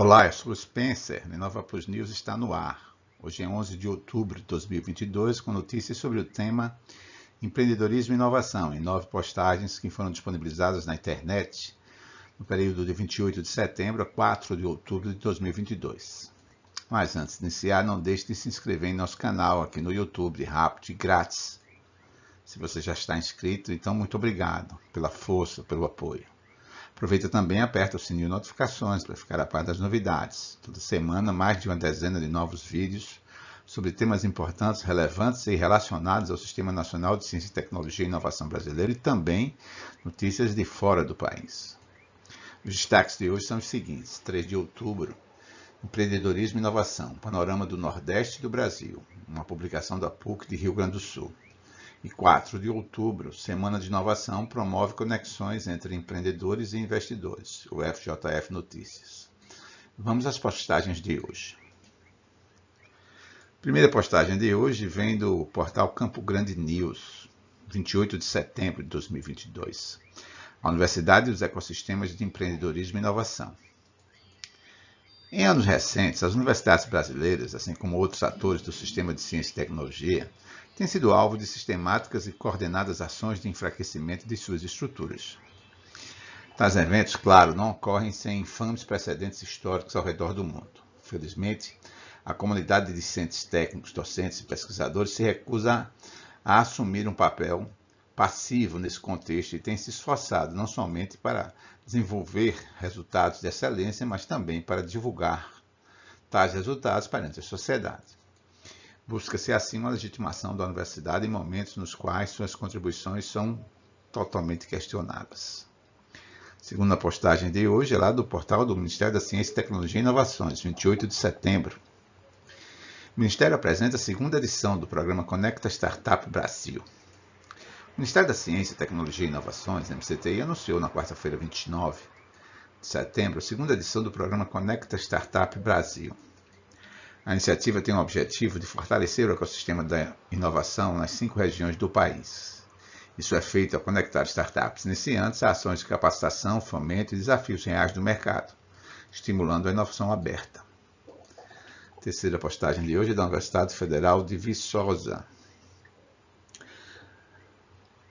Olá, eu sou o Spencer, Nova Plus News está no ar. Hoje é 11 de outubro de 2022, com notícias sobre o tema Empreendedorismo e Inovação, em nove postagens que foram disponibilizadas na internet no período de 28 de setembro a 4 de outubro de 2022. Mas antes de iniciar, não deixe de se inscrever em nosso canal aqui no YouTube, rápido e grátis. Se você já está inscrito, então muito obrigado pela força, pelo apoio. Aproveita também e aperta o sininho de notificações para ficar a par das novidades. Toda semana, mais de uma dezena de novos vídeos sobre temas importantes, relevantes e relacionados ao Sistema Nacional de Ciência, Tecnologia e Inovação Brasileiro e também notícias de fora do país. Os destaques de hoje são os seguintes: 3 de outubro, Empreendedorismo e Inovação, Panorama do Nordeste e do Brasil, uma publicação da PUC de Rio Grande do Sul. E 4 de outubro, Semana de Inovação promove conexões entre empreendedores e investidores, o FJF Notícias. Vamos às postagens de hoje. A primeira postagem de hoje vem do portal Campo Grande News, 28 de setembro de 2022. A Universidade e os Ecossistemas de Empreendedorismo e Inovação. Em anos recentes, as universidades brasileiras, assim como outros atores do sistema de ciência e tecnologia, tem sido alvo de sistemáticas e coordenadas ações de enfraquecimento de suas estruturas. Tais eventos, claro, não ocorrem sem infames precedentes históricos ao redor do mundo. Felizmente, a comunidade de discentes técnicos, docentes e pesquisadores se recusa a assumir um papel passivo nesse contexto e tem se esforçado não somente para desenvolver resultados de excelência, mas também para divulgar tais resultados perante a sociedade. Busca-se assim uma legitimação da universidade em momentos nos quais suas contribuições são totalmente questionadas. Segundo a postagem de hoje, é lá do portal do Ministério da Ciência, Tecnologia e Inovações, 28 de setembro. O Ministério apresenta a segunda edição do programa Conecta Startup Brasil. O Ministério da Ciência, Tecnologia e Inovações, MCTI, anunciou na quarta-feira, 29 de setembro, a segunda edição do programa Conecta Startup Brasil, a iniciativa tem o objetivo de fortalecer o ecossistema da inovação nas cinco regiões do país. Isso é feito ao conectar startups iniciantes a ações de capacitação, fomento e desafios reais do mercado, estimulando a inovação aberta. Terceira postagem de hoje é da Universidade Federal de Viçosa.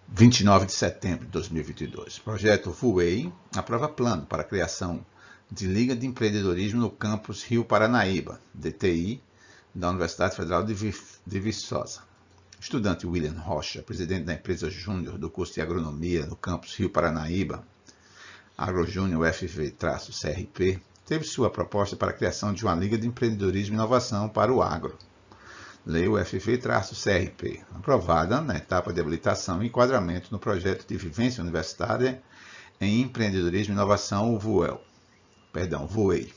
29 de setembro de 2022. Projeto VUEI aprova plano para a criação de Liga de Empreendedorismo no campus Rio Paranaíba, DTI, da Universidade Federal de, Viçosa. Estudante William Rocha, presidente da empresa Júnior do curso de Agronomia no campus Rio Paranaíba, AgroJúnior FV-CRP, teve sua proposta para a criação de uma Liga de Empreendedorismo e Inovação para o Agro. Lei UFV-CRP, aprovada na etapa de habilitação e enquadramento no projeto de vivência universitária em empreendedorismo e inovação, o VUEL perdão, voei.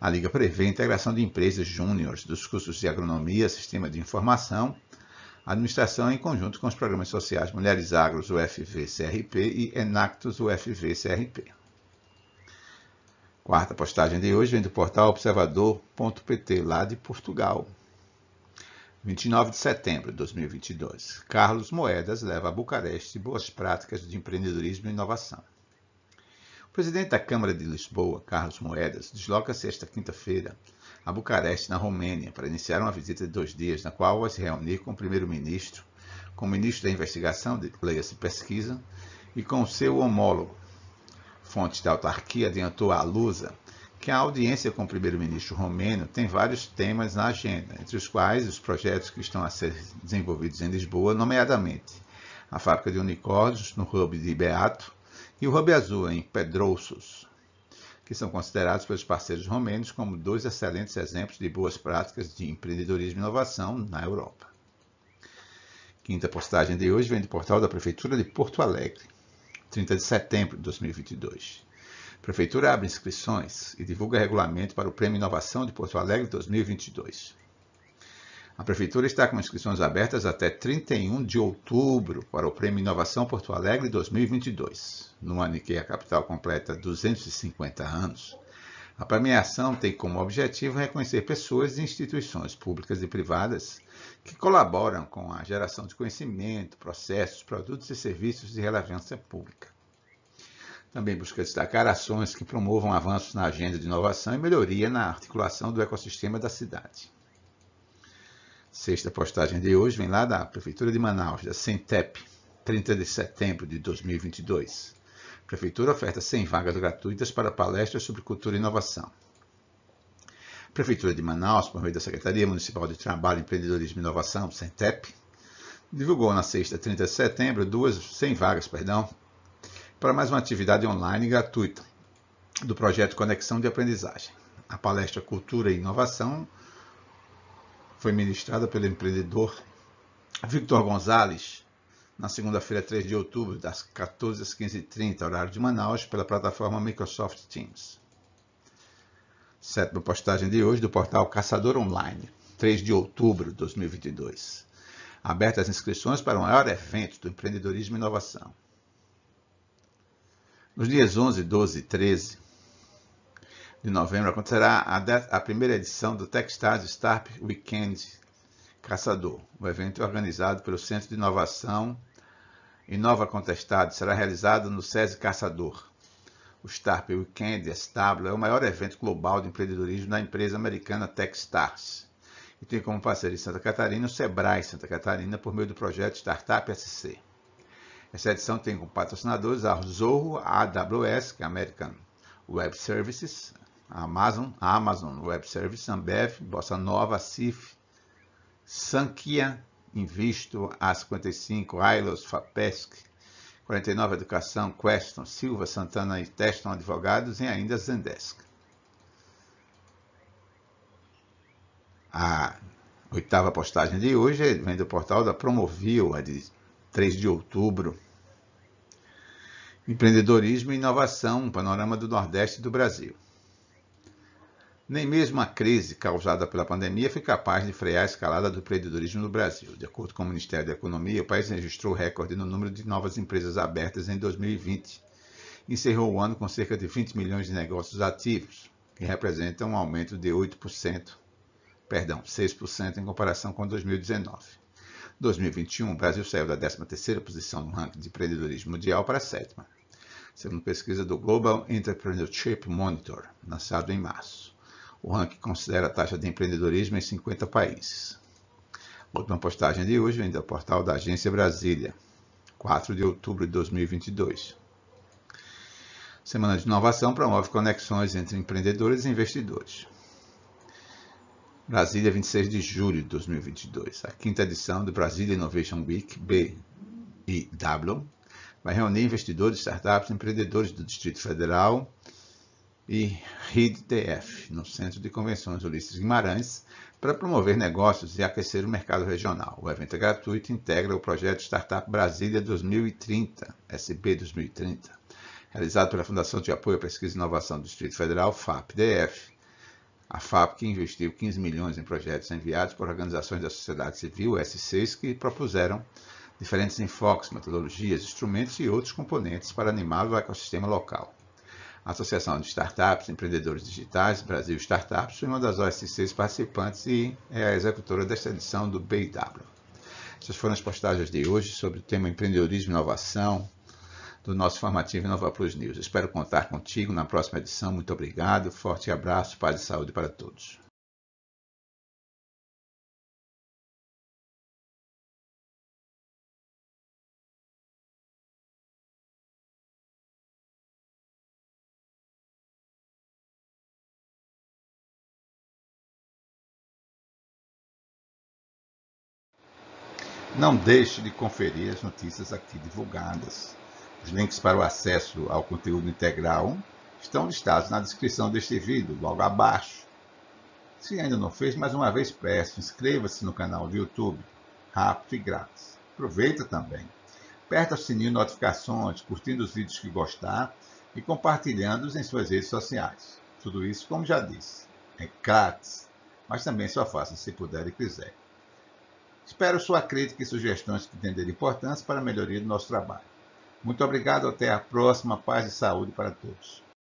A Liga prevê a integração de empresas júniores dos cursos de agronomia, sistema de informação, administração em conjunto com os programas sociais Mulheres Agros UFV-CRP e Enactus UFV-CRP. Quarta postagem de hoje vem do portal observador.pt, lá de Portugal. 29 de setembro de 2022. Carlos Moedas leva a Bucareste boas práticas de empreendedorismo e inovação presidente da Câmara de Lisboa, Carlos Moedas, desloca-se esta quinta-feira a Bucareste, na Romênia, para iniciar uma visita de dois dias, na qual vai se reunir com o primeiro-ministro, com o ministro da Investigação, leia e pesquisa, e com o seu homólogo. Fontes da autarquia adiantou à Lusa que a audiência com o primeiro-ministro romeno tem vários temas na agenda, entre os quais os projetos que estão a ser desenvolvidos em Lisboa, nomeadamente a fábrica de unicórnios no hub de Beato, e o Azul, em Pedrouços, que são considerados pelos parceiros romenos como dois excelentes exemplos de boas práticas de empreendedorismo e inovação na Europa. Quinta postagem de hoje vem do portal da Prefeitura de Porto Alegre, 30 de setembro de 2022. A Prefeitura abre inscrições e divulga regulamento para o Prêmio Inovação de Porto Alegre 2022. A Prefeitura está com inscrições abertas até 31 de outubro para o Prêmio Inovação Porto Alegre 2022. No ano em que a capital completa 250 anos, a premiação tem como objetivo reconhecer pessoas e instituições públicas e privadas que colaboram com a geração de conhecimento, processos, produtos e serviços de relevância pública. Também busca destacar ações que promovam avanços na agenda de inovação e melhoria na articulação do ecossistema da cidade. Sexta postagem de hoje vem lá da Prefeitura de Manaus, da Centep, 30 de setembro de 2022. A Prefeitura oferta 100 vagas gratuitas para palestras sobre cultura e inovação. A Prefeitura de Manaus, por meio da Secretaria Municipal de Trabalho, Empreendedorismo e Inovação, Centep, divulgou na sexta, 30 de setembro, duas 100 vagas, perdão, para mais uma atividade online gratuita do projeto Conexão de Aprendizagem. A palestra Cultura e Inovação foi ministrada pelo empreendedor Victor Gonzalez na segunda-feira, 3 de outubro, das 14 às 15h30, horário de Manaus, pela plataforma Microsoft Teams. Sétima postagem de hoje do portal Caçador Online, 3 de outubro de 2022. Abertas inscrições para o maior evento do empreendedorismo e inovação. Nos dias 11, 12 e 13, de novembro acontecerá a, a primeira edição do Techstars Startup Weekend Caçador. O um evento é organizado pelo Centro de Inovação e Nova Contestado será realizado no SESI Caçador. O Startup Weekend SW é o maior evento global de empreendedorismo da empresa americana Techstars e tem como parceria Santa Catarina o Sebrae Santa Catarina por meio do projeto Startup SC. Essa edição tem como patrocinadores a Zorro, a AWS, que é American Web Services, a Amazon, a Amazon Web Service, Ambev, Bossa Nova, CIF, Sankia, Invisto, A55, Ailos, Fapesc, 49 Educação, Queston, Silva, Santana e Teston Advogados e ainda Zendesk. A oitava postagem de hoje vem do portal da Promovil, a de 3 de outubro. Empreendedorismo e inovação, um panorama do Nordeste do Brasil. Nem mesmo a crise causada pela pandemia foi capaz de frear a escalada do empreendedorismo no Brasil. De acordo com o Ministério da Economia, o país registrou recorde no número de novas empresas abertas em 2020. Encerrou o ano com cerca de 20 milhões de negócios ativos, que representa um aumento de 8%, perdão, 6% em comparação com 2019. Em 2021, o Brasil saiu da 13ª posição no ranking de empreendedorismo mundial para a sétima, segundo pesquisa do Global Entrepreneurship Monitor, lançado em março. O ranking considera a taxa de empreendedorismo em 50 países. Última postagem de hoje vem do portal da Agência Brasília, 4 de outubro de 2022. Semana de Inovação promove conexões entre empreendedores e investidores. Brasília, 26 de julho de 2022. A quinta edição do Brasília Innovation Week, BIW, vai reunir investidores, startups, e empreendedores do Distrito Federal e RIDTF, no Centro de Convenções Ulisses Guimarães, para promover negócios e aquecer o mercado regional. O evento é gratuito e integra o projeto Startup Brasília 2030, SB 2030, realizado pela Fundação de Apoio à Pesquisa e Inovação do Distrito Federal, FAPDF. A FAP que investiu 15 milhões em projetos enviados por organizações da sociedade civil, S6, que propuseram diferentes enfoques, metodologias, instrumentos e outros componentes para animar o ecossistema local. Associação de Startups, Empreendedores Digitais, Brasil Startups, foi uma das OSCs participantes e é a executora desta edição do BW. Essas foram as postagens de hoje sobre o tema empreendedorismo e inovação do nosso formativo Nova Plus News. Espero contar contigo na próxima edição. Muito obrigado, forte abraço, paz e saúde para todos. Não deixe de conferir as notícias aqui divulgadas. Os links para o acesso ao conteúdo integral estão listados na descrição deste vídeo, logo abaixo. Se ainda não fez, mais uma vez peço, inscreva-se no canal do YouTube, rápido e grátis. Aproveita também. Aperta o sininho de notificações, curtindo os vídeos que gostar e compartilhando-os em suas redes sociais. Tudo isso, como já disse, é grátis, mas também só faça se puder e quiser. Espero sua crítica e sugestões que entenderem importância para a melhoria do nosso trabalho. Muito obrigado, até a próxima. Paz e saúde para todos.